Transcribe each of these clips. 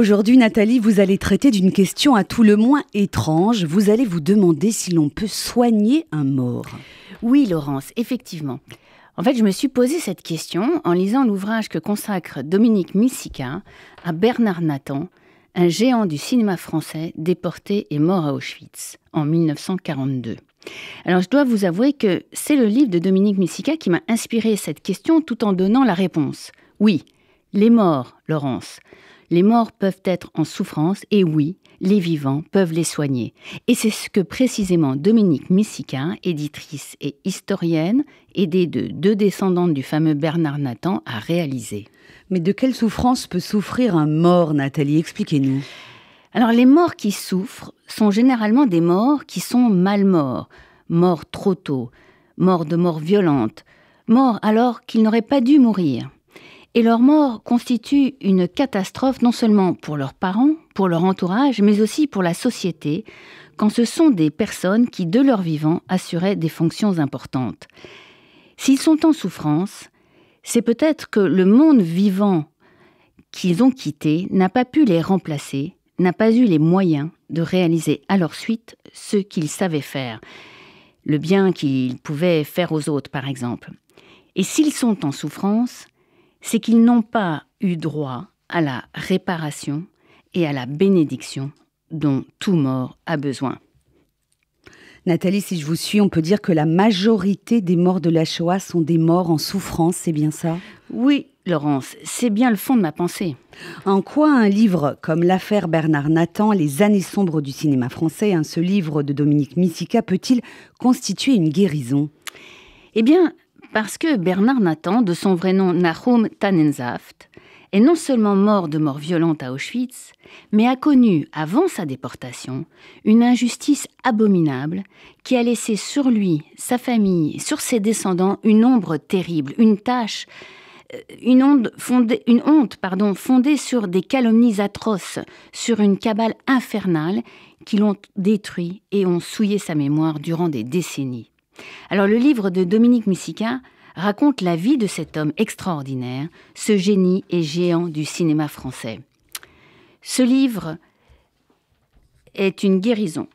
Aujourd'hui, Nathalie, vous allez traiter d'une question à tout le moins étrange. Vous allez vous demander si l'on peut soigner un mort. Oui, Laurence, effectivement. En fait, je me suis posé cette question en lisant l'ouvrage que consacre Dominique Missica à Bernard Nathan, un géant du cinéma français déporté et mort à Auschwitz en 1942. Alors, je dois vous avouer que c'est le livre de Dominique Missica qui m'a inspiré cette question tout en donnant la réponse. Oui, les morts, Laurence, les morts peuvent être en souffrance et oui, les vivants peuvent les soigner. Et c'est ce que précisément Dominique Messica, éditrice et historienne, aidée de deux descendantes du fameux Bernard Nathan, a réalisé. Mais de quelle souffrance peut souffrir un mort, Nathalie Expliquez-nous. Alors les morts qui souffrent sont généralement des morts qui sont mal morts, morts trop tôt, morts de mort violente, morts alors qu'ils n'auraient pas dû mourir et leur mort constitue une catastrophe non seulement pour leurs parents, pour leur entourage, mais aussi pour la société, quand ce sont des personnes qui, de leur vivant, assuraient des fonctions importantes. S'ils sont en souffrance, c'est peut-être que le monde vivant qu'ils ont quitté n'a pas pu les remplacer, n'a pas eu les moyens de réaliser à leur suite ce qu'ils savaient faire, le bien qu'ils pouvaient faire aux autres par exemple. Et s'ils sont en souffrance, c'est qu'ils n'ont pas eu droit à la réparation et à la bénédiction dont tout mort a besoin. Nathalie, si je vous suis, on peut dire que la majorité des morts de la Shoah sont des morts en souffrance, c'est bien ça Oui, Laurence, c'est bien le fond de ma pensée. En quoi un livre comme L'affaire Bernard Nathan, Les années sombres du cinéma français, un hein, ce livre de Dominique Missika, peut-il constituer une guérison Eh bien, parce que Bernard Nathan, de son vrai nom Nahum Tannensaft, est non seulement mort de mort violente à Auschwitz, mais a connu, avant sa déportation, une injustice abominable qui a laissé sur lui, sa famille, sur ses descendants une ombre terrible, une tâche, euh, une, une honte pardon, fondée sur des calomnies atroces, sur une cabale infernale qui l'ont détruit et ont souillé sa mémoire durant des décennies. Alors le livre de Dominique Missica raconte la vie de cet homme extraordinaire, ce génie et géant du cinéma français. Ce livre est une guérison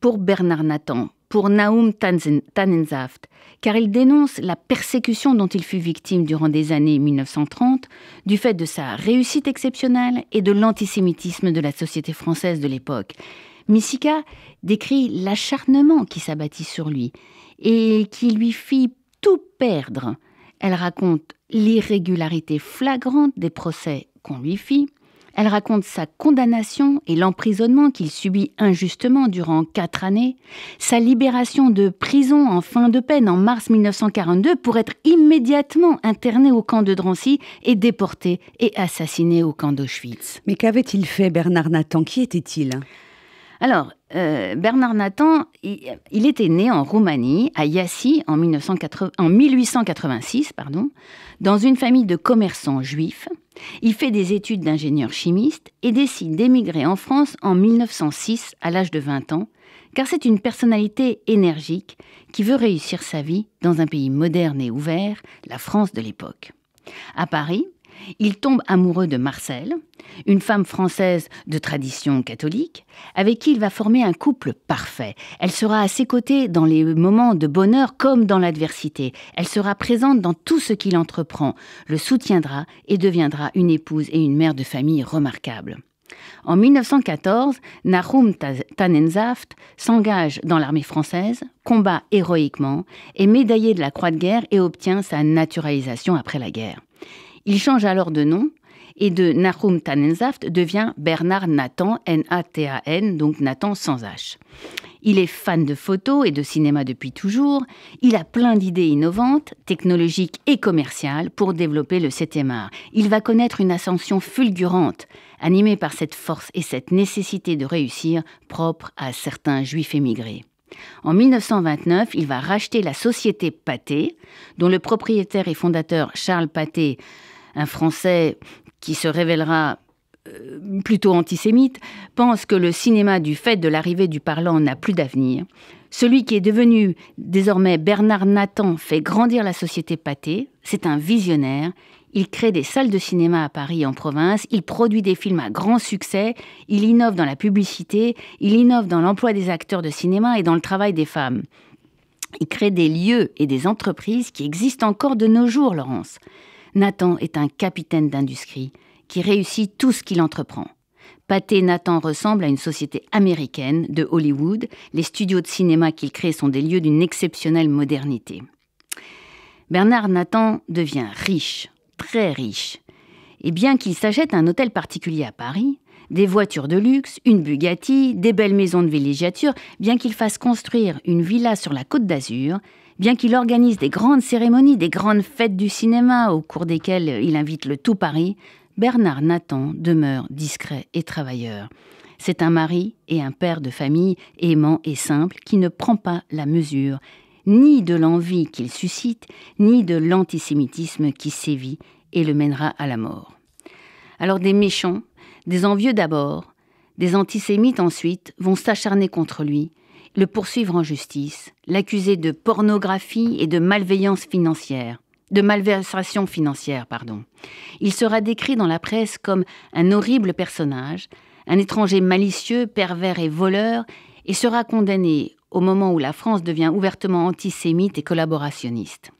pour Bernard Nathan, pour Naum Tannensaft, car il dénonce la persécution dont il fut victime durant des années 1930 du fait de sa réussite exceptionnelle et de l'antisémitisme de la société française de l'époque. Missika décrit l'acharnement qui s'abattit sur lui et qui lui fit tout perdre. Elle raconte l'irrégularité flagrante des procès qu'on lui fit. Elle raconte sa condamnation et l'emprisonnement qu'il subit injustement durant quatre années, sa libération de prison en fin de peine en mars 1942 pour être immédiatement interné au camp de Drancy et déporté et assassiné au camp d'Auschwitz. Mais qu'avait-il fait Bernard Nathan Qui était-il alors, euh, Bernard Nathan, il, était né en Roumanie, à Yassi, en, en 1886, pardon, dans une famille de commerçants juifs. Il fait des études d'ingénieur chimiste et décide d'émigrer en France en 1906, à l'âge de 20 ans, car c'est une personnalité énergique qui veut réussir sa vie dans un pays moderne et ouvert, la France de l'époque. À Paris, il tombe amoureux de Marcel, une femme française de tradition catholique, avec qui il va former un couple parfait. Elle sera à ses côtés dans les moments de bonheur comme dans l'adversité. Elle sera présente dans tout ce qu'il entreprend, le soutiendra et deviendra une épouse et une mère de famille remarquable. En 1914, Nahum Tanenzaft s'engage dans l'armée française, combat héroïquement, est médaillé de la Croix de guerre et obtient sa naturalisation après la guerre. Il change alors de nom et de Nahum Tanenzaft devient Bernard Nathan, N-A-T-A-N, donc Nathan sans H. Il est fan de photos et de cinéma depuis toujours. Il a plein d'idées innovantes, technologiques et commerciales pour développer le 7 art. Il va connaître une ascension fulgurante, animée par cette force et cette nécessité de réussir propre à certains juifs émigrés. En 1929, il va racheter la société Paté dont le propriétaire et fondateur Charles Pathé un Français qui se révélera euh, plutôt antisémite, pense que le cinéma, du fait de l'arrivée du parlant, n'a plus d'avenir. Celui qui est devenu désormais Bernard Nathan fait grandir la société pâtée. C'est un visionnaire. Il crée des salles de cinéma à Paris et en province. Il produit des films à grand succès. Il innove dans la publicité. Il innove dans l'emploi des acteurs de cinéma et dans le travail des femmes. Il crée des lieux et des entreprises qui existent encore de nos jours, Laurence. Nathan est un capitaine d'industrie qui réussit tout ce qu'il entreprend. Pâté Nathan ressemble à une société américaine de Hollywood. Les studios de cinéma qu'il crée sont des lieux d'une exceptionnelle modernité. Bernard Nathan devient riche, très riche. Et bien qu'il s'achète un hôtel particulier à Paris, des voitures de luxe, une Bugatti, des belles maisons de villégiature, bien qu'il fasse construire une villa sur la côte d'Azur, Bien qu'il organise des grandes cérémonies, des grandes fêtes du cinéma au cours desquelles il invite le tout Paris, Bernard Nathan demeure discret et travailleur. C'est un mari et un père de famille aimant et simple qui ne prend pas la mesure ni de l'envie qu'il suscite, ni de l'antisémitisme qui sévit et le mènera à la mort. Alors des méchants, des envieux d'abord, des antisémites ensuite vont s'acharner contre lui, le poursuivre en justice, l'accuser de pornographie et de malveillance financière, de malversation financière, pardon. Il sera décrit dans la presse comme un horrible personnage, un étranger malicieux, pervers et voleur, et sera condamné au moment où la France devient ouvertement antisémite et collaborationniste.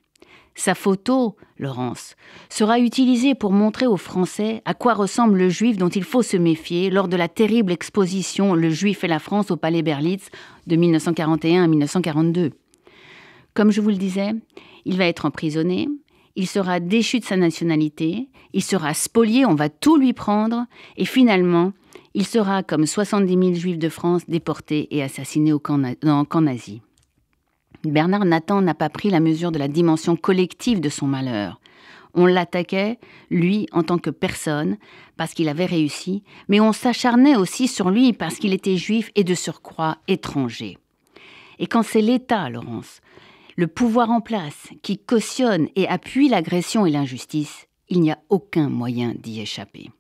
Sa photo, Laurence, sera utilisée pour montrer aux Français à quoi ressemble le juif dont il faut se méfier lors de la terrible exposition Le juif et la France au Palais Berlitz de 1941 à 1942. Comme je vous le disais, il va être emprisonné, il sera déchu de sa nationalité, il sera spolié, on va tout lui prendre, et finalement, il sera, comme 70 000 juifs de France, déportés et assassinés au en camp nazi. Bernard Nathan n'a pas pris la mesure de la dimension collective de son malheur. On l'attaquait, lui, en tant que personne, parce qu'il avait réussi, mais on s'acharnait aussi sur lui parce qu'il était juif et de surcroît étranger. Et quand c'est l'État, Laurence, le pouvoir en place, qui cautionne et appuie l'agression et l'injustice, il n'y a aucun moyen d'y échapper.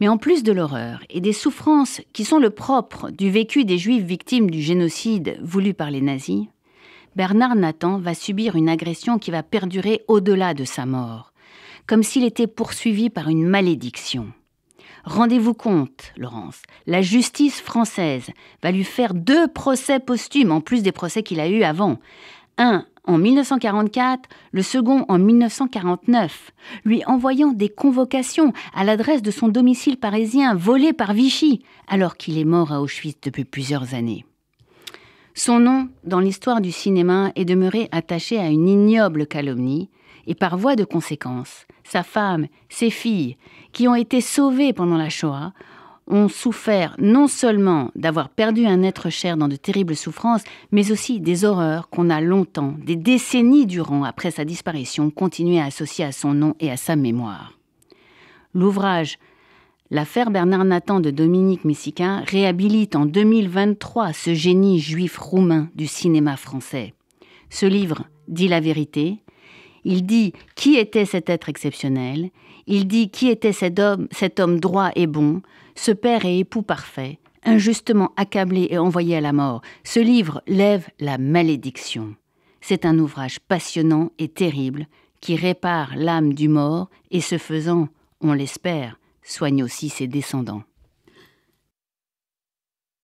Mais en plus de l'horreur et des souffrances qui sont le propre du vécu des juifs victimes du génocide voulu par les nazis, Bernard Nathan va subir une agression qui va perdurer au-delà de sa mort, comme s'il était poursuivi par une malédiction. Rendez-vous compte, Laurence, la justice française va lui faire deux procès posthumes en plus des procès qu'il a eus avant. Un en 1944, le second en 1949, lui envoyant des convocations à l'adresse de son domicile parisien volé par Vichy, alors qu'il est mort à Auschwitz depuis plusieurs années. Son nom, dans l'histoire du cinéma, est demeuré attaché à une ignoble calomnie, et par voie de conséquence, sa femme, ses filles, qui ont été sauvées pendant la Shoah, ont souffert non seulement d'avoir perdu un être cher dans de terribles souffrances, mais aussi des horreurs qu'on a longtemps, des décennies durant après sa disparition, continué à associer à son nom et à sa mémoire. L'ouvrage L'affaire Bernard Nathan de Dominique Messicain réhabilite en 2023 ce génie juif roumain du cinéma français. Ce livre dit la vérité. Il dit qui était cet être exceptionnel. Il dit qui était cet homme, cet homme droit et bon, ce père et époux parfait, injustement accablé et envoyé à la mort. Ce livre lève la malédiction. C'est un ouvrage passionnant et terrible qui répare l'âme du mort et, ce faisant, on l'espère, soigne aussi ses descendants.